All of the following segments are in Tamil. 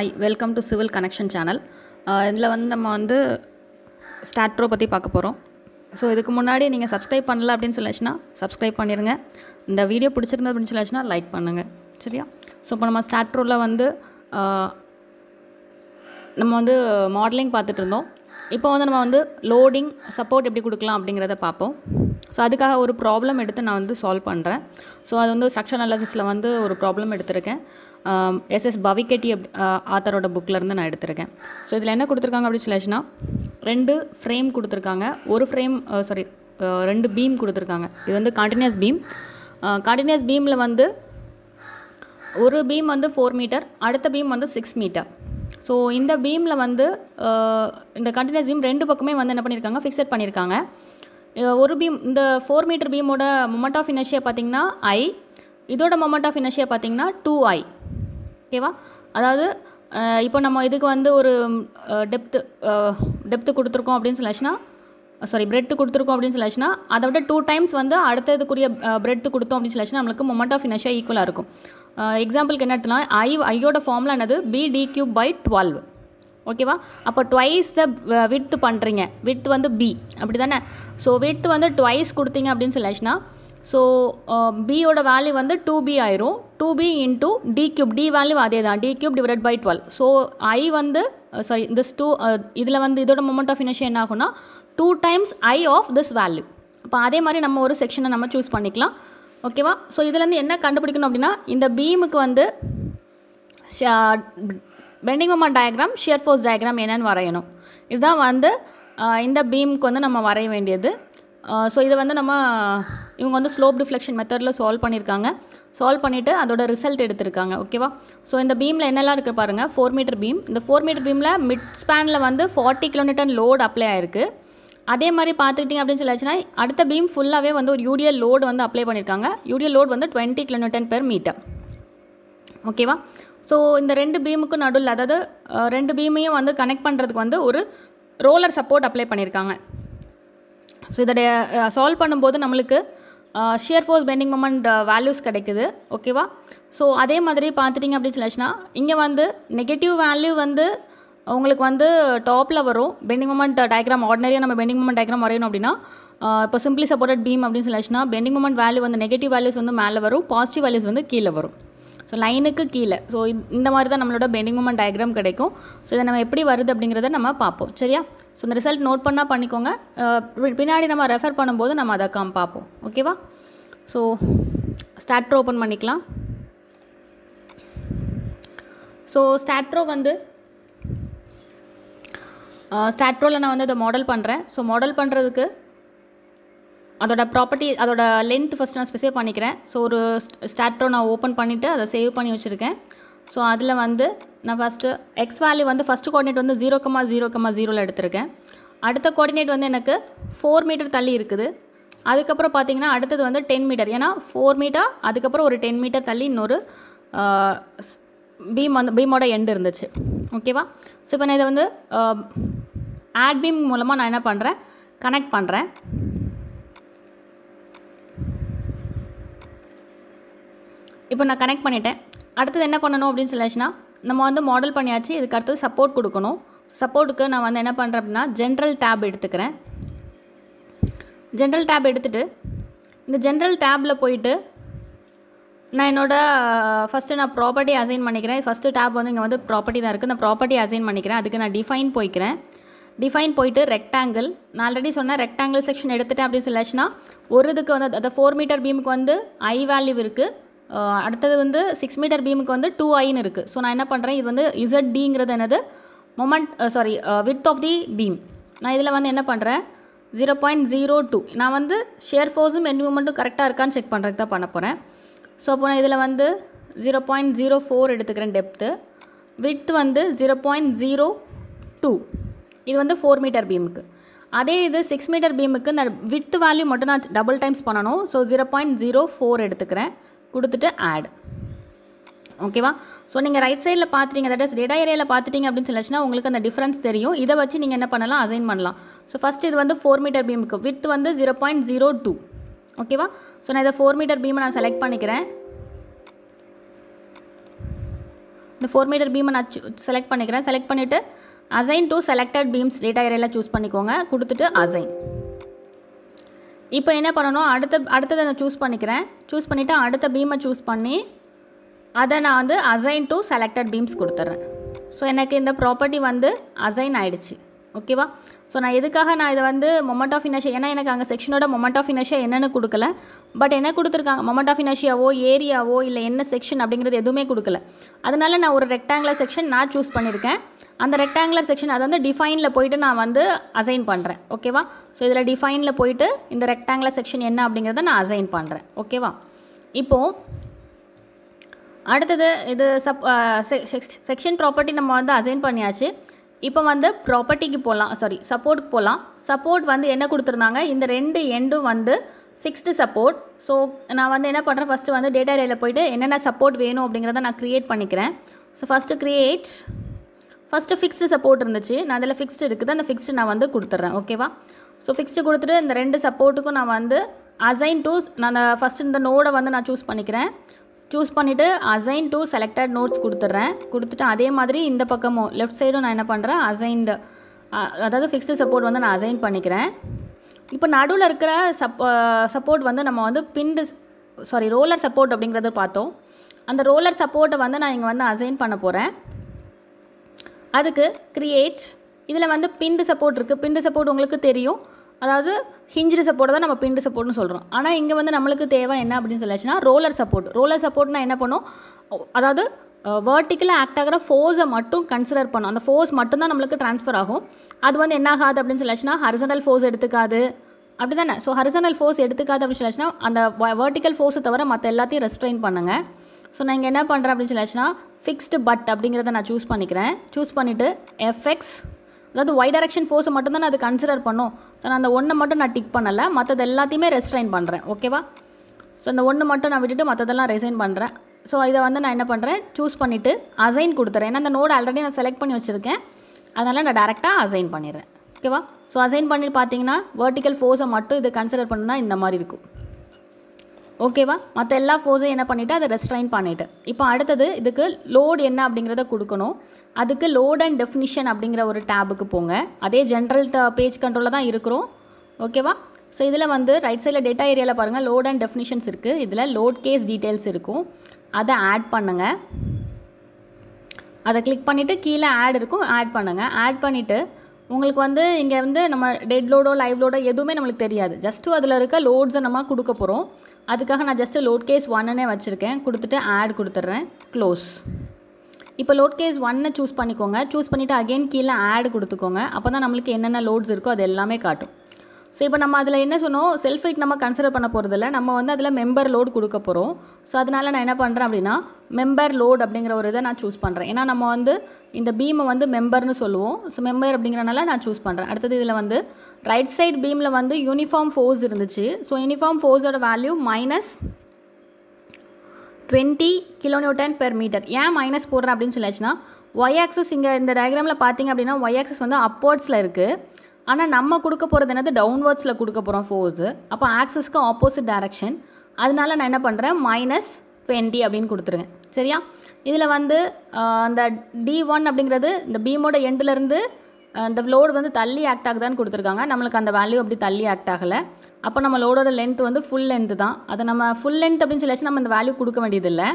hi welcome to civil connection channel இதில் வந்து நம்ம வந்து ஸ்டாட்ரோ பற்றி பார்க்க போகிறோம் ஸோ இதுக்கு முன்னாடி நீங்கள் சப்ஸ்கிரைப் பண்ணல அப்படின்னு சொல்லிச்சுன்னா சப்ஸ்கிரைப் பண்ணிடுங்க இந்த வீடியோ பிடிச்சிருந்தது அப்படின்னு சொல்லிச்சுன்னா லைக் பண்ணுங்கள் சரியா ஸோ இப்போ நம்ம ஸ்டாட்ரோவில் வந்து uh, நம்ம வந்து மாடலிங் பார்த்துட்டு இருந்தோம் இப்போ வந்து நம்ம வந்து லோடிங் சப்போர்ட் எப்படி கொடுக்கலாம் அப்படிங்கிறத பார்ப்போம் ஸோ அதுக்காக ஒரு ப்ராப்ளம் எடுத்து நான் வந்து சால்வ் பண்ணுறேன் ஸோ அது வந்து ஸ்ட்ரக்சர் அனாலிசிஸில் வந்து ஒரு ப்ராப்ளம் எடுத்திருக்கேன் எஸ் எஸ் பவிகெட்டி அப் ஆத்தரோட புக்கிலேருந்து நான் எடுத்திருக்கேன் ஸோ இதில் என்ன கொடுத்துருக்காங்க அப்படின்னு சொல்லிச்சுன்னா ரெண்டு ஃப்ரேம் கொடுத்துருக்காங்க ஒரு ஃப்ரேம் சாரி ரெண்டு பீம் கொடுத்துருக்காங்க இது வந்து கண்டினியூஸ் பீம் கண்டினியூஸ் பீமில் வந்து ஒரு பீம் வந்து ஃபோர் மீட்டர் அடுத்த பீம் வந்து சிக்ஸ் மீட்டர் ஸோ இந்த பீமில் வந்து இந்த கண்டினியூஸ் பீம் ரெண்டு பக்கமே வந்து என்ன பண்ணியிருக்காங்க ஃபிக்ஸட் பண்ணியிருக்காங்க ஒரு பீம் இந்த ஃபோர் மீட்டர் பீமோட மொமெண்ட் ஆஃப் இனர்ஷியா பார்த்திங்கன்னா ஐ இதோட மொமெண்ட் ஆஃப் இனர்ஷியா பார்த்திங்கன்னா டூ ஐ ஓகேவா அதாவது இப்போ நம்ம இதுக்கு வந்து ஒரு டெப்த்து டெப்த்து கொடுத்துருக்கோம் அப்படின்னு சொல்லாச்சுன்னா சாரி பிரெட்த்து கொடுத்துருக்கோம் அப்படின்னு சொல்லாச்சுன்னா அதை விட டூ டைம்ஸ் வந்து அடுத்த இதுக்குரிய பிரெட்த்து கொடுத்தோம் அப்படின்னு சொல்லாச்சுன்னா நம்மளுக்கு மொமெண்ட் ஆஃப் இனர்ஷியா ஈக்குவலாக இருக்கும் எக்ஸாம்பிளுக்கு என்ன எடுத்துனா ஐ ஐயோட ஃபார்ம்லாம் என்னது B D cube by twelve ஓகேவா அப்போ ட்வைஸ் த வித்து பண்ணுறீங்க வித் வந்து பி அப்படி தானே ஸோ வித் வந்து ட்வைஸ் கொடுத்தீங்க அப்படின்னு சொல்லாச்சுன்னா ஸோ பியோட வேல்யூ வந்து டூ பி ஆயிரும் two B into D cube D value அதே தான் D cube divide by twelve so I வந்து சாரி திஸ் டூ இதில் வந்து இதோட மொமெண்ட் ஆஃப் இனிஷியன் என்ன ஆகும்னா two times I of this value அப்போ அதே மாதிரி நம்ம ஒரு செக்ஷனை நம்ம சூஸ் பண்ணிக்கலாம் ஓகேவா ஸோ இதுலேருந்து என்ன கண்டுபிடிக்கணும் அப்படின்னா இந்த பீமுக்கு வந்து bending moment diagram shear force diagram என்னென்னு வரையணும் இதுதான் வந்து இந்த பீமுக்கு வந்து நம்ம வரைய வேண்டியது ஸோ இதை வந்து நம்ம இவங்க வந்து ஸ்லோப் டிஃப்ளெக்ஷன் மெத்தடில் சால்வ் பண்ணியிருக்காங்க சால்வ் பண்ணிவிட்டு அதோட ரிசல்ட் எடுத்திருக்காங்க ஓகேவா ஸோ இந்த பீமில் என்னெல்லாம் இருக்குது பாருங்கள் ஃபோர் மீட்டர் பீம் இந்த ஃபோர் மீட்டர் பீமில் மிட் ஸ்பேனில் வந்து ஃபார்ட்டி கிலோமீட்டர் லோடு அப்ளை ஆயிருக்கு அதே மாதிரி பார்த்துக்கிட்டிங்க அப்படின்னு சொல்லியாச்சுன்னா அடுத்த பீம் ஃபுல்லாகவே வந்து ஒரு யூடியல் லோடு வந்து அப்ளை பண்ணியிருக்காங்க யூடியல் லோடு வந்து டுவெண்ட்டி கிலோமீட்டர் பெர் மீட்டர் ஓகேவா ஸோ இந்த ரெண்டு பீமுக்கும் நடுவில் அதாவது ரெண்டு பீமையும் வந்து கனெக்ட் பண்ணுறதுக்கு வந்து ஒரு ரோலர் சப்போர்ட் அப்ளை பண்ணியிருக்காங்க ஸோ இதோடைய சால்வ் பண்ணும்போது நம்மளுக்கு shear force bending moment values கிடைக்குது ஓகேவா ஸோ அதே மாதிரி பார்த்துட்டிங்க அப்படின்னு சொல்லிச்சுன்னா இங்கே வந்து நெகட்டிவ் வேல்யூ வந்து உங்களுக்கு வந்து டாப்பில் வரும் பெண்டிங் மொமெண்ட் டயக்ராம் ஆர்டினரியாக நம்ம பெண்டிங் மொமெண்ட் டயக்ராம் வரையணும் அப்படின்னா இப்போ சிம்பிளி சப்போர்ட்டட் பீம் அப்படின்னு சொல்லிச்சுன்னா பெண்டிங் மொமெண்ட் வேல்யூ வந்து நெகட்டிவ் வேல்யூஸ் வந்து மேலே வரும் பாசிட்டிவ் வேல்யூஸ் வந்து கீழே வரும் ஸோ லைனுக்கு கீழே ஸோ இந்த மாதிரி தான் நம்மளோட பெண்டிங் மூமெண்ட் டயக்ராம் கிடைக்கும் ஸோ இதை நம்ம எப்படி வருது அப்படிங்கிறத நம்ம பார்ப்போம் சரியா ஸோ இந்த ரிசல்ட் நோட் பண்ணால் பண்ணிக்கோங்க பின்னாடி நம்ம ரெஃபர் பண்ணும்போது நம்ம அதை காம் பார்ப்போம் ஓகேவா ஸோ ஸ்டாட்ரோ ஓப்பன் பண்ணிக்கலாம் ஸோ ஸ்டாட்ரோ வந்து ஸ்டாட்ரோவில் நான் வந்து அதை மாடல் பண்ணுறேன் ஸோ மாடல் பண்ணுறதுக்கு அதோட ப்ராப்பர்ட்டி அதோட லென்த் ஃபஸ்ட் நான் ஸ்பெசிஃபை பண்ணிக்கிறேன் ஸோ ஒரு ஸ்டாட்ரோ நான் ஓப்பன் பண்ணிவிட்டு அதை சேவ் பண்ணி வச்சுருக்கேன் ஸோ அதில் வந்து நான் ஃபஸ்ட்டு எக்ஸ் வேல்யூ வந்து ஃபஸ்ட் கோஆர்டினேட் வந்து ஜீரோ கம்மா ஜீரோ கமா ஜீரோவில் எடுத்திருக்கேன் அடுத்த கோஆர்டினேட் வந்து எனக்கு ஃபோர் மீட்டர் தள்ளி இருக்குது அதுக்கப்புறம் பார்த்தீங்கன்னா அடுத்தது வந்து டென் மீட்டர் ஏன்னா ஃபோர் மீட்டர் அதுக்கப்புறம் ஒரு டென் மீட்டர் தள்ளி இன்னொரு பீம் வந்து பீமோட எண்டு இருந்துச்சு ஓகேவா ஸோ இப்போ நான் இதை வந்து ஆட் பீம் மூலமாக நான் என்ன பண்ணுறேன் கனெக்ட் பண்ணுறேன் இப்போ நான் கனெக்ட் பண்ணிட்டேன் அடுத்தது என்ன பண்ணணும் அப்படின்னு சொல்லிச்சுன்னா நம்ம வந்து மாடல் பண்ணியாச்சு இதுக்கு அடுத்தது சப்போர்ட் கொடுக்கணும் சப்போர்ட்டுக்கு நான் வந்து என்ன பண்ணுறேன் அப்படின்னா ஜென்ரல் டேப் எடுத்துக்கிறேன் ஜென்ரல் டேப் எடுத்துகிட்டு இந்த ஜென்ரல் டேப்பில் போயிட்டு நான் என்னோடய ஃபஸ்ட்டு நான் ப்ராப்பர்ட்டி அசைன் பண்ணிக்கிறேன் ஃபஸ்ட்டு டேப் வந்து இங்கே வந்து ப்ராப்பர்ட்டி தான் இருக்குது நான் ப்ராப்பர்ட்டி அசைன் பண்ணிக்கிறேன் அதுக்கு நான் டிஃபைன் போய்க்கிறேன் டிஃபைன் போயிட்டு ரெக்டாங்கிள் நான் ஆல்ரெடி சொன்னேன் ரெக்டாங்கிள் செக்ஷன் எடுத்துட்டேன் அப்படின்னு சொல்லியாச்சுன்னா ஒரு இதுக்கு வந்து அந்த ஃபோர் மீட்டர் பீமுக்கு வந்து ஐ வேல்யூ இருக்குது அடுத்தது வந்து சிக்ஸ் மீட்டர் பீமுக்கு வந்து டூ ஐன்னு இருக்குது ஸோ நான் என்ன பண்ணுறேன் இது வந்து இசட் டிங்கிறது என்னது moment sorry width of the beam நான் இதில் வந்து என்ன பண்ணுறேன் ஜீரோ பாயிண்ட் ஜீரோ டூ நான் வந்து ஷேர் ஃபோர்ஸும் என் மூமெண்ட்டும் கரெக்டாக இருக்கான்னு செக் பண்ணுறதுக்கு தான் பண்ண போகிறேன் ஸோ அப்போ நான் இதில் வந்து ஜீரோ பாயிண்ட் ஜீரோ ஃபோர் எடுத்துக்கிறேன் டெப்த்து வித் வந்து ஜீரோ பாயிண்ட் ஜீரோ டூ இது வந்து ஃபோர் மீட்டர் பீமுக்கு அதே இது சிக்ஸ் மீட்டர் பீமுக்கு இந்த வித் வேல்யூ மட்டும் நான் டபுள் டைம்ஸ் பண்ணணும் so zero point zero four எடுத்துக்கிறேன் கொடுத்துட்டு ஆட் ஓகேவா ஸோ நீங்கள் ரைட் சைடில் பார்த்துட்டீங்க தட் இஸ் டேட்டா ஏரியாவில் பார்த்துட்டீங்க அப்படின்னு சொல்லிச்சுன்னா உங்களுக்கு அந்த டிஃப்ரென்ஸ் தெரியும் இதை வச்சு நீங்கள் என்ன பண்ணலாம் அசைன் பண்ணலாம் ஸோ ஃபஸ்ட் இது வந்து ஃபோர் மீட்டர் பீமுக்கு வித் வந்து ஜீரோ பாயிண்ட் ஜீரோ டூ ஓகேவா ஸோ நான் இதை ஃபோர் மீட்டர் பீமை நான் செலக்ட் பண்ணிக்கிறேன் இந்த ஃபோர் மீட்டர் பீமை நான் செலக்ட் பண்ணிக்கிறேன் செலக்ட் பண்ணிவிட்டு assign to selected beams data ஏரியாவில் சூஸ் பண்ணிக்கோங்க கொடுத்துட்டு அசைன் இப்போ என்ன பண்ணணும் அடுத்த அடுத்ததை நான் சூஸ் பண்ணிக்கிறேன் சூஸ் பண்ணிவிட்டு அடுத்த பீமை சூஸ் பண்ணி அதை நான் வந்து அசைன் டு செலக்டட் பீம்ஸ் கொடுத்துட்றேன் ஸோ எனக்கு இந்த ப்ராப்பர்ட்டி வந்து அசைன் ஆகிடுச்சு ஓகேவா ஸோ நான் எதுக்காக நான் இதை வந்து மொமெண்ட் ஆஃப் இனர்ஷியா ஏன்னா எனக்கு அங்கே செக்ஷனோட மொமெண்ட் ஆஃப் இனர்ஷியா என்னென்னு கொடுக்கல பட் என்ன கொடுத்துருக்காங்க மொமெண்ட் ஆஃப் இனர்ஷியாவோ ஏரியாவோ இல்லை என்ன செக்ஷன் அப்படிங்கிறது எதுவுமே கொடுக்கல அதனால நான் ஒரு ரெக்டாங்குலர் செக்ஷன் நான் சூஸ் பண்ணியிருக்கேன் அந்த ரெக்டாங்குலர் செக்ஷன் அது வந்து டிஃபைனில் போயிட்டு நான் வந்து அசைன் பண்ணுறேன் ஓகேவா ஸோ இதில் டிஃபைனில் போயிட்டு இந்த ரெக்டாங்குலர் செக்ஷன் என்ன அப்படிங்கிறத நான் அசைன் பண்ணுறேன் ஓகேவா இப்போது அடுத்தது இது சப் செக்ஷன் ப்ராப்பர்ட்டி நம்ம வந்து அசைன் பண்ணியாச்சு இப்போ வந்து ப்ராப்பர்ட்டிக்கு போகலாம் சாரி சப்போர்ட்டுக்கு போகலாம் சப்போர்ட் வந்து என்ன கொடுத்துருந்தாங்க இந்த ரெண்டு எண்டும் வந்து ஃபிக்ஸ்டு சப்போர்ட் ஸோ நான் வந்து என்ன பண்ணுறேன் ஃபஸ்ட்டு வந்து டேட்டா ரேயில் போய்ட்டு என்னென்ன சப்போர்ட் வேணும் அப்படிங்கிறத நான் க்ரியேட் பண்ணிக்கிறேன் so first create first fixed support இருந்துச்சு நான் அதில் ஃபிக்ஸ்டு இருக்குது அந்த ஃபிக்ஸ்டு நான் வந்து கொடுத்துட்றேன் ஓகேவா ஸோ ஃபிக்ஸ்டு கொடுத்துட்டு இந்த ரெண்டு சப்போர்ட்டுக்கும் நான் வந்து அசைன் டூ நான் ஃபஸ்ட்டு இந்த நோடை வந்து நான் சூஸ் பண்ணிக்கிறேன் சூஸ் பண்ணிவிட்டு அசைன் டூ செலக்டட் நோட்ஸ் கொடுத்துட்றேன் கொடுத்துட்டு அதே மாதிரி இந்த பக்கமும் லெஃப்ட் சைடும் நான் என்ன பண்ணுறேன் அசைன்டு அதாவது ஃபிக்ஸ்டு சப்போர்ட் வந்து நான் அசைன் பண்ணிக்கிறேன் இப்போ நடுவில் இருக்கிற சப்போ சப்போர்ட் வந்து நம்ம வந்து பிண்டு சாரி ரோலர் சப்போர்ட் அப்படிங்கிறத பார்த்தோம் அந்த ரோலர் சப்போர்ட்டை வந்து நான் இங்கே வந்து அசைன் பண்ண போகிறேன் அதுக்கு க்ரியேட் இதில் வந்து பிண்டு சப்போர்ட் இருக்குது பிண்டு சப்போர்ட் உங்களுக்கு தெரியும் அதாவது ஹிஞ்சிடு சப்போர்ட்டை தான் நம்ம பிண்டு சப்போர்ட்னு சொல்கிறோம் ஆனால் இங்கே வந்து நம்மளுக்கு தேவை என்ன அப்படின்னு சொல்லியாச்சுன்னா ரோலர் சப்போர்ட் ரோலர் சப்போர்ட்னா என்ன பண்ணும் அதாவது வேர்ட்டிக்கலாக ஆக்ட் ஆகிற ஃபோர்ஸை மட்டும் கன்சிடர் பண்ணும் அந்த ஃபோர்ஸ் மட்டும்தான் நம்மளுக்கு ட்ரான்ஸ்ஃபர் ஆகும் அது வந்து என்ன ஆகாது அப்படின்னு சொல்லாச்சுன்னா ஹரிசனல் ஃபோர்ஸ் எடுத்துக்காது அப்படி தானே ஸோ ஹரிசனல் ஃபோர்ஸ் எடுத்துக்காது அப்படின்னு சொல்லாச்சுன்னா அந்த வேர்ட்டிக்கல் ஃபோர்ஸை தவிர மற்ற எல்லாத்தையும் ரெஸ்ட்ரெயின் பண்ணுங்கள் ஸோ நான் இங்கே என்ன பண்ணுறேன் அப்படின்னு சொல்லியாச்சுன்னா ஃபிக்ஸ்டு பட் அப்படிங்கிறத நான் சூஸ் பண்ணிக்கிறேன் சூஸ் பண்ணிவிட்டு எஃப்எக்ஸ் அதாவது ஒய் டேரக்ஷன் ஃபோர்ஸை தான் நான் அது கன்சிடர் பண்ணும் ஸோ நான் அந்த ஒன்றை மட்டும் நான் டிக் பண்ணலை மற்றது எல்லாத்தையுமே ரெஸ்ட்ரைன் பண்ணுறேன் ஓகேவா ஸோ அந்த ஒன்று மட்டும் நான் விட்டுட்டு மற்றதெல்லாம் ரெசைன் பண்ணுறேன் ஸோ இதை வந்து நான் என்ன பண்ணுறேன் சூஸ் பண்ணிவிட்டு அசைன் கொடுத்துறேன் ஏன்னா அந்த நோட் ஆல்ரெடி நான் செலக்ட் பண்ணி வச்சுருக்கேன் அதனால் நான் டேரெக்டாக அசைன் பண்ணிடுறேன் ஓகேவா ஸோ அசைன் பண்ணி பார்த்தீங்கன்னா வேர்ட்டிக்கல் ஃபோர்ஸை மட்டும் இது கன்சிடர் பண்ணுன்னா இந்த மாதிரி இருக்கும் ஓகேவா மற்ற எல்லா ஃபோர்ஸையும் என்ன பண்ணிவிட்டு அதை ரெஸ்ட்ரைன் பண்ணிவிட்டு இப்போ அடுத்தது இதுக்கு லோடு என்ன அப்படிங்கிறத கொடுக்கணும் அதுக்கு லோட் அண்ட் டெஃபினிஷன் அப்படிங்கிற ஒரு டேபுக்கு போங்க அதே ஜென்ரல் பேஜ் கண்ட்ரோலில் தான் இருக்கிறோம் ஓகேவா ஸோ இதில் வந்து ரைட் சைடில் டேட்டா ஏரியாவில் பாருங்கள் லோட் அண்ட் டெஃபினிஷன்ஸ் இருக்குது இதில் லோட் கேஸ் டீட்டெயில்ஸ் இருக்கும் அதை ஆட் பண்ணுங்கள் அதை கிளிக் பண்ணிவிட்டு கீழே ஆட் இருக்கும் ஆட் பண்ணுங்கள் ஆட் பண்ணிவிட்டு உங்களுக்கு வந்து இங்கே வந்து நம்ம டெட் லோடோ லைவ் லோடோ எதுவுமே நம்மளுக்கு தெரியாது ஜஸ்ட்டு அதில் இருக்க லோட்ஸை நம்ம கொடுக்க போகிறோம் அதுக்காக நான் ஜஸ்ட்டு லோட் கேஸ் ஒன்னே வச்சுருக்கேன் கொடுத்துட்டு ஆட் கொடுத்துட்றேன் க்ளோஸ் இப்போ லோட் கேஸ் ஒன்னை சூஸ் பண்ணிக்கோங்க சூஸ் பண்ணிவிட்டு அகெயின் கீழே ஆட் கொடுத்துக்கோங்க அப்போ தான் நம்மளுக்கு என்னென்ன லோட்ஸ் இருக்கோ அது எல்லாமே காட்டும் ஸோ இப்போ நம்ம அதில் என்ன சொன்னோம் செல்ஃப் ஹைட் நம்ம கன்சிடர் பண்ண போகிறதில்ல நம்ம வந்து அதில் மெம்பர் லோடு கொடுக்க போகிறோம் ஸோ அதனால் நான் என்ன பண்ணுறேன் அப்படின்னா மெம்பர் லோட் அப்படிங்கிற ஒரு இதை நான் சூஸ் பண்ணுறேன் ஏன்னா நம்ம வந்து இந்த பீமை வந்து மெம்பர்னு சொல்லுவோம் ஸோ மெம்பர் அப்படிங்கிறனால நான் சூஸ் பண்ணுறேன் அடுத்தது இதில் வந்து ரைட் சைட் பீமில் வந்து யூனிஃபார்ம் ஃபோர்ஸ் இருந்துச்சு ஸோ யூனிஃபார்ம் ஃபோர்ஸோட value minus twenty kilometre per metre ஏன் மைனஸ் போடுறேன் அப்படின்னு சொல்லியாச்சுன்னா ஒய் ஆக்சஸ் இங்கே இந்த டயக்ராமில் பார்த்தீங்க அப்படின்னா ஒய் ஆக்சஸ் வந்து அப்வர்ட்ஸில் இருக்குது ஆனால் நம்ம கொடுக்க போகிறது என்னது டவுன்வர்ட்ஸில் கொடுக்க போகிறோம் ஃபோர்ஸு அப்போ ஆக்சஸ்க்கு ஆப்போசிட் டைரக்ஷன் அதனால நான் என்ன பண்ணுறேன் மைனஸ் டுவெண்ட்டி அப்படின்னு கொடுத்துருங்க சரியா இதில் வந்து அந்த டி ஒன் அப்படிங்கிறது இந்த பீமோட எண்ட்லேருந்து இந்த லோடு வந்து தள்ளி ஆக்ட் ஆகுதான்னு கொடுத்துருக்காங்க நம்மளுக்கு அந்த வேல்யூ அப்படி தள்ளி ஆக்ட் ஆகலை அப்போ நம்ம லோடோட லென்த் வந்து ஃபுல் லென்த்து தான் அதை நம்ம ஃபுல் லென்த் அப்படின்னு சொல்லியாச்சு நம்ம இந்த வேல்யூ கொடுக்க வேண்டியதில்லை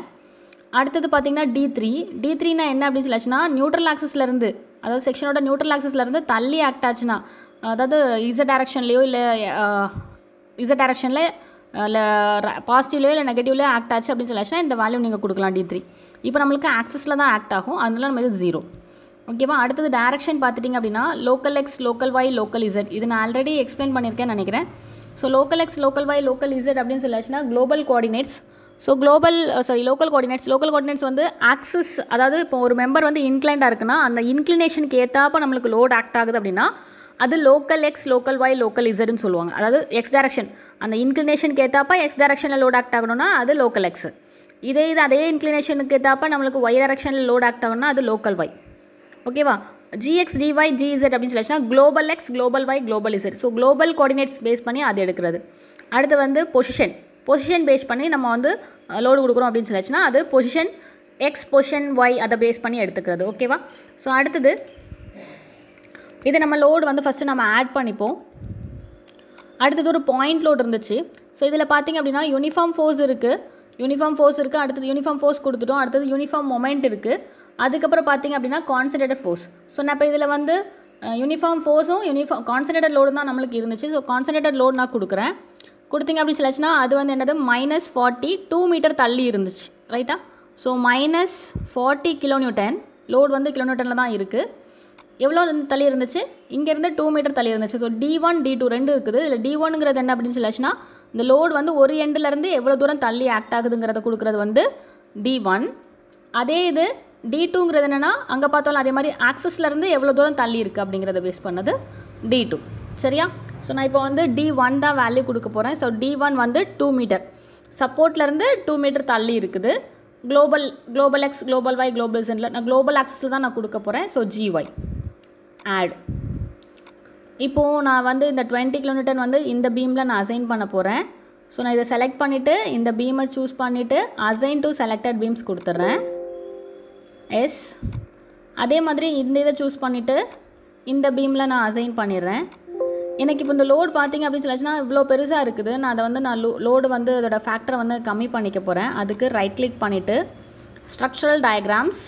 அடுத்தது பார்த்தீங்கன்னா டி த்ரீ டி த்ரீனா என்ன அப்படின்னு சொல்லாச்சுன்னா நியூட்ரல் ஆக்சஸ்லேருந்து அதாவது செக்ஷனோட நியூட்ரல் ஆக்சஸ்லேருந்து தள்ளி ஆக்ட் ஆச்சுன்னா அதாவது இச டேரக்ஷன்லேயோ இல்லை இச டேரக்ஷனில் இல்லை பாசிட்டிவ்லேயோ இல்லை நெகட்டிவ்லேயோ ஆக்ட் ஆச்சு அப்படின்னு சொல்லாச்சுன்னா இந்த வேல்யூ நீங்கள் கொடுக்கலாம் டி த்ரீ இப்போ நம்மளுக்கு ஆக்சஸில் தான் ஆக்ட் ஆகும் அதனால நம்ம இது ஜீரோ ஓகேவா அடுத்தது டேரக்ஷன் பார்த்துட்டிங்க அப்படின்னா local X local Y local Z இது நான் ஆல்ரெடி எக்ஸ்பிளைன் பண்ணியிருக்கேன் நினைக்கிறேன் so local X local Y local Z அப்படின்னு சொல்லாச்சுன்னா global coordinates so global sorry local coordinates local coordinates வந்து ஆக்சஸ் அதாவது இப்போ ஒரு மெம்பர் வந்து இன்க்ளைண்டாக இருக்குன்னா அந்த இன்க்ளினேஷனுக்கு ஏற்றாப்ப நம்மளுக்கு லோட் ஆக்ட் ஆகுது அப்படின்னா அது local X local Y local இசட்னு சொல்லுவாங்க அதாவது எக்ஸ் டேரக்ஷன் அந்த இன்க்ளினேஷனுக்கு ஏற்றாப்ப எக்ஸ் டேரக்ஷனில் லோட் ஆக்ட் ஆகணும்னா அது லோக்கல் எக்ஸ் இதே இது அதே இன்க்ளினேஷனுக்கு ஏற்றாப்ப நம்மளுக்கு ஒய் டேரக்ஷனில் லோட் ஆக்ட் ஆகணும்னா அது லோக்கல் வை ஓகேவா ஜிஎக்ஸ் டிஒய் ஜிஇசட் அப்படின்னு சொல்லிச்சுன்னா global X global Y global Z so global coordinates base பண்ணி அது எடுக்கிறது அடுத்து வந்து பொசிஷன் பொசிஷன் பேஸ் பண்ணி நம்ம வந்து லோடு கொடுக்குறோம் அப்படின்னு சொல்லிச்சுன்னா அது பொசிஷன் எக்ஸ் பொசிஷன் ஒய் அதை பேஸ் பண்ணி எடுத்துக்கிறது ஓகேவா ஸோ அடுத்தது இதை நம்ம லோடு வந்து ஃபஸ்ட்டு நம்ம ஆட் பண்ணிப்போம் அடுத்தது ஒரு பாயிண்ட் லோடு இருந்துச்சு ஸோ இதில் பார்த்திங்க அப்படின்னா யூனிஃபார்ம் ஃபோர்ஸ் இருக்குது யூனிஃபார்ம் ஃபோர்ஸ் இருக்குது அடுத்தது யூனிஃபார்ம் ஃபோர்ஸ் கொடுத்துட்டோம் அடுத்தது யூனிஃபார்ம் மொமெண்ட் இருக்குது அதுக்கப்புறம் பார்த்திங்க அப்படின்னா கான்சன்ட்ரேட்டட் ஃபோர்ஸ் ஸோ நான் இப்போ இதில் வந்து யூனிஃபார்ம் ஃபோர்ஸும் யூனிஃபார்ம் கான்சன்ட்ரேட்டட் லோடு தான் நம்மளுக்கு இருந்துச்சு ஸோ கான்சன்ட்ரேட்டட் லோடு நான் கொடுக்குறேன் கொடுத்தீங்க அப்படின்னு சொல்லிச்சுன்னா அது வந்து என்னது மைனஸ் ஃபார்ட்டி டூ மீட்டர் தள்ளி இருந்துச்சு ரைட்டா so minus forty kilo newton load வந்து கிலோ நியூட்டனில் தான் இருக்குது எவ்வளோ இருந்து தள்ளி இருந்துச்சு இங்கேருந்து டூ மீட்டர் தள்ளி இருந்துச்சு so D one D two ரெண்டு இருக்குது இல்லை டி ஒன்னுங்கிறது என்ன அப்படின்னு சொல்லிச்சுன்னா இந்த லோடு வந்து ஒரு எண்டுலேருந்து எவ்வளோ தூரம் தள்ளி ஆக்ட் ஆகுதுங்கிறத கொடுக்குறது வந்து டி ஒன் அதே இது டி டூங்கிறது என்னென்னா அங்கே பார்த்தாலும் அதே மாதிரி ஆக்சஸ்லேருந்து எவ்வளோ தூரம் தள்ளி இருக்குது அப்படிங்கிறத பேஸ் பண்ணது டி டூ சரியா ஸோ நான் இப்போ வந்து டி ஒன் தான் வேல்யூ கொடுக்க போகிறேன் ஸோ டி ஒன் வந்து டூ மீட்டர் சப்போர்ட்லேருந்து டூ மீட்டர் தள்ளி இருக்குது global global X global Y global சென்டில் நான் குளோபல் ஆக்சஸில் தான் நான் கொடுக்க போகிறேன் ஸோ ஜி ஒய் ஆட் இப்போது நான் வந்து இந்த டுவெண்ட்டி கிலோமீட்டர் வந்து இந்த பீமில் நான் அசைன் பண்ண போகிறேன் ஸோ நான் இதை செலக்ட் பண்ணிவிட்டு இந்த பீமை சூஸ் பண்ணிவிட்டு அசைன் டு செலக்டட் பீம்ஸ் கொடுத்துட்றேன் எஸ் அதே மாதிரி இந்த இதை சூஸ் பண்ணிவிட்டு இந்த பீமில் நான் அசைன் பண்ணிடுறேன் எனக்கு இப்போ இந்த லோடு பார்த்திங்க அப்படின்னு சொல்லிச்சுன்னா இவ்வளோ பெருசாக இருக்குது நான் அதை வந்து நான் லோ லோடு வந்து அதோடய ஃபேக்டரை வந்து கம்மி பண்ணிக்க போகிறேன் அதுக்கு ரைட் கிளிக் பண்ணிவிட்டு ஸ்ட்ரக்சரல் டயக்ராம்ஸ்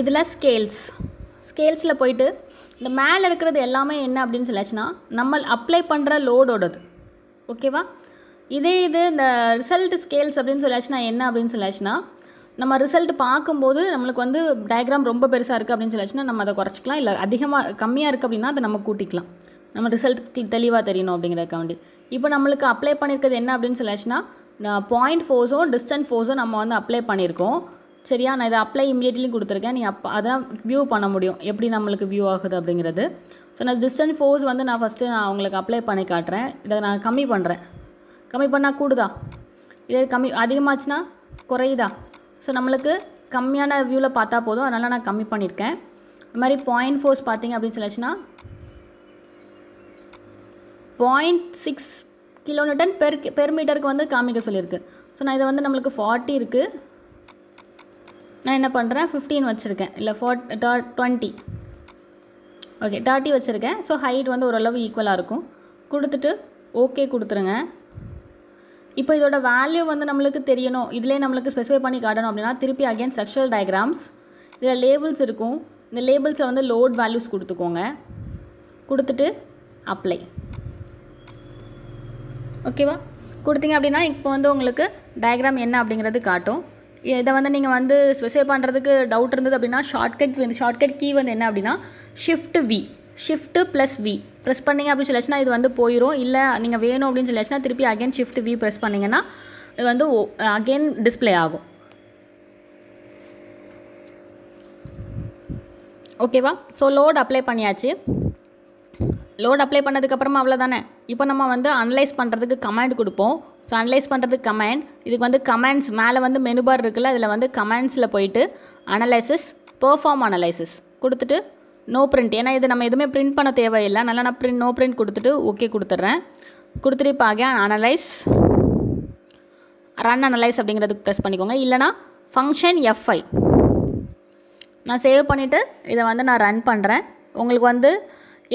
இதில் ஸ்கேல்ஸ் ஸ்கேல்ஸில் போயிட்டு இந்த மேலே இருக்கிறது எல்லாமே என்ன அப்படின்னு சொல்லியாச்சுன்னா நம்ம அப்ளை பண்ணுற லோடோடது ஓகேவா இதே இது இந்த ரிசல்ட் ஸ்கேல்ஸ் அப்படின்னு சொல்லியாச்சுன்னா என்ன அப்படின்னு சொல்லியாச்சுன்னா நம்ம ரிசல்ட் பார்க்கும்போது நம்மளுக்கு வந்து டயக்ராம் ரொம்ப பெருசாக இருக்குது அப்படின்னு சொல்லிச்சுன்னா நம்ம அதை குறைச்சிக்கலாம் இல்லை அதிகமாக கம்மியாக இருக்குது அப்படின்னா அதை நம்ம கூட்டிக்கலாம் நம்ம ரிசல்ட் தெளிவாக தெரியணும் அப்படிங்கிறதுக்காண்டி இப்போ நம்மளுக்கு அப்ளை பண்ணியிருக்கிறது என்ன அப்படின்னு சொல்லிச்சுன்னா பாயிண்ட் ஃபோர்ஸும் டிஸ்டன்ட் ஃபோர்ஸும் நம்ம வந்து அப்ளை பண்ணியிருக்கோம் சரியா நான் இதை அப்ளை இமீடியட்லி கொடுத்துருக்கேன் நீ அப்போ அதான் வியூ பண்ண முடியும் எப்படி நம்மளுக்கு வியூ ஆகுது அப்படிங்கிறது ஸோ நான் டிஸ்டன்ட் ஃபோர்ஸ் வந்து நான் ஃபஸ்ட்டு நான் அவங்களுக்கு அப்ளை பண்ணி காட்டுறேன் இதை நான் கம்மி பண்ணுறேன் கம்மி பண்ணால் கூடுதா இதே கம்மி அதிகமாச்சுன்னா குறையுதா ஸோ நம்மளுக்கு கம்மியான வியூவில் பார்த்தா போதும் அதனால் நான் கம்மி பண்ணியிருக்கேன் அது மாதிரி பாயிண்ட் ஃபோர்ஸ் பார்த்தீங்க அப்படின்னு சொல்லிச்சுன்னா point six kilometre per per மீட்டருக்கு வந்து காமிக்க சொல்லியிருக்கு ஸோ நான் இதை வந்து நம்மளுக்கு ஃபார்ட்டி இருக்குது நான் என்ன பண்ணுறேன் ஃபிஃப்டீன் வச்சுருக்கேன் இல்லை ஃபார்ட் டுவெண்ட்டி ஓகே தேர்ட்டி வச்சுருக்கேன் ஸோ ஹைட் வந்து ஓரளவு ஈக்குவலாக இருக்கும் கொடுத்துட்டு ஓகே கொடுத்துருங்க இப்போ இதோட வேல்யூ வந்து நம்மளுக்கு தெரியணும் இதிலே நம்மளுக்கு ஸ்பெசிஃபை பண்ணி காட்டணும் அப்படின்னா திருப்பி அகேன் ஸ்ட்ரக்சரல் டயக்ராம்ஸ் இதில் லேபிள்ஸ் இருக்கும் இந்த லேபிள்ஸை வந்து லோட் வேல்யூஸ் கொடுத்துக்கோங்க கொடுத்துட்டு அப்ளை ஓகேவா கொடுத்தீங்க அப்படின்னா இப்போ வந்து உங்களுக்கு டயக்ராம் என்ன அப்படிங்கிறது காட்டும் இதை வந்து நீங்கள் வந்து ஸ்பெசிஃபை பண்ணுறதுக்கு டவுட் இருந்தது அப்படின்னா ஷார்ட்கட் வந்து ஷார்ட்கட் கீ வந்து என்ன அப்படின்னா shift V shift plus V press பண்ணிங்க அப்படின்னு சொல்லிச்சுன்னா இது வந்து போயிடும் இல்லை நீங்கள் வேணும் அப்படின்னு சொல்லிச்சுன்னா திருப்பி அகைன் ஷிஃப்ட் வி ப்ரெஸ் பண்ணிங்கன்னா இது வந்து அகெயின் டிஸ்பிளே ஆகும் ஓகேவா ஸோ லோட் அப்ளை பண்ணியாச்சு லோட் அப்ளை பண்ணதுக்கப்புறமா அவ்வளோதானே இப்போ நம்ம வந்து அனலைஸ் பண்ணுறதுக்கு கமெண்ட் கொடுப்போம் ஸோ அனலைஸ் பண்ணுறதுக்கு கமெண்ட் இதுக்கு வந்து கமெண்ட்ஸ் மேலே வந்து மெனு பார் இருக்குல்ல அதில் வந்து கமெண்ட்ஸில் போயிட்டு அனலைசிஸ் பெர்ஃபார்ம் அனலைசிஸ் கொடுத்துட்டு நோ பிரிண்ட் ஏன்னா இது நம்ம எதுவுமே பிரிண்ட் பண்ண தேவையில்லை நல்லா நான் பிரிண்ட் நோ பிரிண்ட் கொடுத்துட்டு ஓகே கொடுத்துட்றேன் கொடுத்துட்டு இப்போ அனலைஸ் ரன் அனலைஸ் அப்படிங்கிறதுக்கு ப்ரெஸ் பண்ணிக்கோங்க இல்லைனா ஃபங்க்ஷன் எஃப்ஐ நான் சேவ் பண்ணிவிட்டு இதை வந்து நான் ரன் பண்ணுறேன் உங்களுக்கு வந்து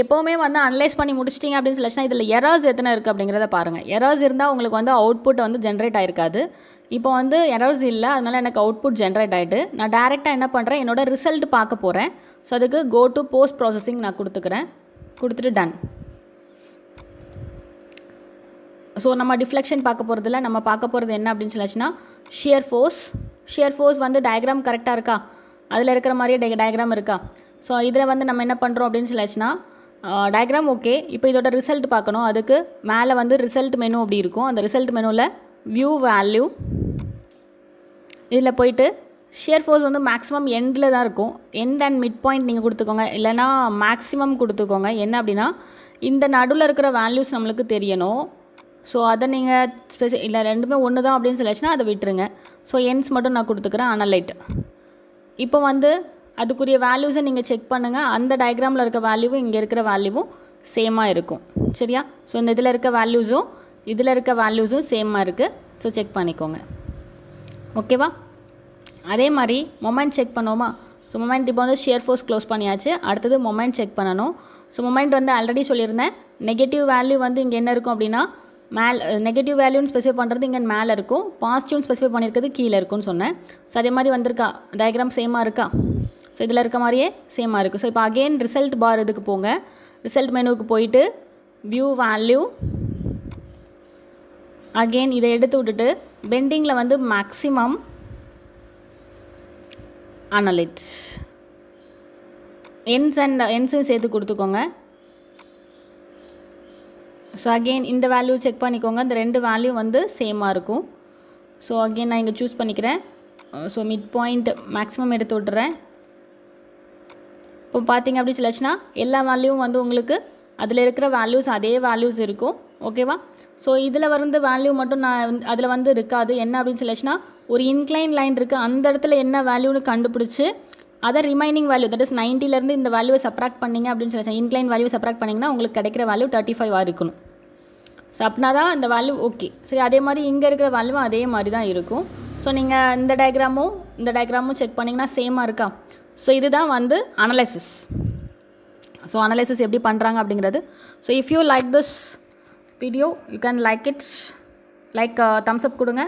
எப்போவுமே வந்து அனலைஸ் பண்ணி முடிச்சிட்டிங்க அப்படின்னு சொல்லிச்சுன்னா இதில் எரர்ஸ் எத்தனை இருக்குது அப்படிங்கிறத பாருங்கள் எரர்ஸ் இருந்தால் உங்களுக்கு வந்து அவுட்புட் வந்து ஜென்ரேட் ஆகிருக்காது இப்போ வந்து எரர்ஸ் இல்லை அதனால் எனக்கு அவுட்புட் ஜென்ரேட் ஆகிட்டு நான் டேரெக்டாக என்ன பண்ணுறேன் என்னோடய ரிசல்ட் பார்க்க போகிறேன் ஸோ அதுக்கு கோ டு போஸ்ட் ப்ராசஸிங் நான் கொடுத்துக்கிறேன் கொடுத்துட்டு டன் ஸோ நம்ம டிஃப்ளெக்ஷன் பார்க்க போகிறதில்ல நம்ம பார்க்க போகிறது என்ன அப்படின்னு சொல்லிச்சுன்னா ஷியர் ஃபோர்ஸ் ஷியர் ஃபோர்ஸ் வந்து டயக்ராம் கரெக்டாக இருக்கா அதில் இருக்கிற மாதிரியே டை டயக்ராம் இருக்கா ஸோ இதில் வந்து நம்ம என்ன பண்ணுறோம் அப்படின்னு சொல்லிச்சுன்னா டயக்ராம் ஓகே இப்போ இதோட ரிசல்ட் பார்க்கணும் அதுக்கு மேலே வந்து ரிசல்ட் மெனு அப்படி இருக்கும் அந்த ரிசல்ட் மெனுவில் வியூ வேல்யூ இதில் போயிட்டு ஷியர் ஃபோர்ஸ் வந்து மேக்ஸிமம் எண்டில் தான் இருக்கும் எண்ட் அண்ட் மிட் பாயிண்ட் நீங்கள் கொடுத்துக்கோங்க இல்லைனா மேக்ஸிமம் கொடுத்துக்கோங்க என்ன அப்படின்னா இந்த நடுவில் இருக்கிற வேல்யூஸ் நம்மளுக்கு தெரியணும் ஸோ அதை நீங்கள் ஸ்பெஷல் இல்லை ரெண்டுமே ஒன்று தான் அப்படின்னு சொல்லிச்சுன்னா அதை விட்டுருங்க ஸோ எண்ட்ஸ் மட்டும் நான் கொடுத்துக்கிறேன் அனலைட் இப்போ வந்து அதுக்குரிய வேல்யூஸை நீங்கள் செக் பண்ணுங்கள் அந்த டயக்ராமில் இருக்க வேல்யூவும் இங்கே இருக்கிற வேல்யூவும் சேமாக இருக்கும் சரியா ஸோ இந்த இதில் இருக்க வேல்யூஸும் இதில் இருக்க வேல்யூஸும் சேமாக இருக்குது ஸோ செக் பண்ணிக்கோங்க ஓகேவா அதே மாதிரி மொமெண்ட் செக் பண்ணுவோமா ஸோ மொமெண்ட் இப்போ வந்து ஷியர் ஃபோர்ஸ் க்ளோஸ் பண்ணியாச்சு அடுத்தது மொமெண்ட் செக் பண்ணணும் ஸோ மொமெண்ட் வந்து ஆல்ரெடி சொல்லியிருந்தேன் நெகட்டிவ் வேல்யூ வந்து இங்கே என்ன இருக்கும் அப்படின்னா மேல் நெகட்டிவ் வேல்யூன்னு ஸ்பெசிஃபை பண்ணுறது இங்கே மேலே இருக்கும் பாசிட்டிவ்னு ஸ்பெசிஃபை பண்ணியிருக்கிறது கீழே இருக்கும்னு சொன்னேன் ஸோ அதே மாதிரி வந்திருக்கா டயக்ராம் சேமாக இருக்கா ஸோ இதில் இருக்க மாதிரியே சேமாக இருக்குது ஸோ இப்போ அகெயின் ரிசல்ட் பார் இதுக்கு போங்க ரிசல்ட் மெனுவுக்கு போயிட்டு வியூ வேல்யூ அகெயின் இதை எடுத்து விட்டுட்டு பெண்டிங்கில் வந்து மேக்ஸிமம் அனலிட் என்ஸ் அண்ட் என்ஸும் சேர்த்து கொடுத்துக்கோங்க ஸோ அகெயின் இந்த வேல்யூ செக் பண்ணிக்கோங்க இந்த ரெண்டு வேல்யூ வந்து சேமாக இருக்கும் ஸோ அகெயின் நான் இங்கே சூஸ் பண்ணிக்கிறேன் ஸோ மிட் பாயிண்ட் மேக்ஸிமம் எடுத்து விட்டுறேன் இப்போ பார்த்தீங்க அப்படி சொல்லாச்சுன்னா எல்லா வேல்யூவும் வந்து உங்களுக்கு அதில் இருக்கிற வேல்யூஸ் அதே வேல்யூஸ் இருக்கும் ஓகேவா ஸோ இதில் வந்து வேல்யூ மட்டும் நான் அதில் வந்து இருக்காது என்ன அப்படின்னு சொல்லிச்சுன்னா ஒரு இன்க்ளைன் லைன் இருக்குது அந்த இடத்துல என்ன வேல்யூன்னு கண்டுபிடிச்சி அதை ரிமைனிங் வேல்யூ தட் இஸ் நைன்ட்டிலேருந்து இந்த வேல்யூவை சப்ராக்ட் பண்ணிங்க அப்படின்னு சொல்லி இன்க்ளைன் வேல்யூ சப்ராக்ட் பண்ணிங்கன்னா உங்களுக்கு கிடைக்கிற வேல்யூ தேர்ட்டி ஃபைவ் இருக்கணும் ஸோ அப்படினா தான் இந்த வேல்யூ ஓகே சரி அதே மாதிரி இங்கே இருக்கிற வேல்யூவும் அதே மாதிரி தான் இருக்கும் ஸோ நீங்கள் இந்த டயக்ராமும் இந்த டயக்ராமும் செக் பண்ணிங்கன்னா சேமாக இருக்கா ஸோ இதுதான் வந்து அனலைசிஸ் ஸோ அனலைசிஸ் எப்படி பண்ணுறாங்க அப்படிங்கிறது so if you like this video you can like it's like thumbs up கொடுங்க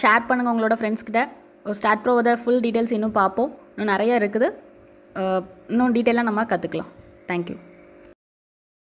ஷேர் uh, பண்ணுங்கள் உங்களோட ஃப்ரெண்ட்ஸ்கிட்ட ஸ்டாட் ப்ரோவோட ஃபுல் டீட்டெயில்ஸ் இன்னும் பார்ப்போம் இன்னும் நிறைய இருக்குது uh, இன்னும் டீட்டெயிலாக நம்ம கற்றுக்கலாம் தேங்க்யூ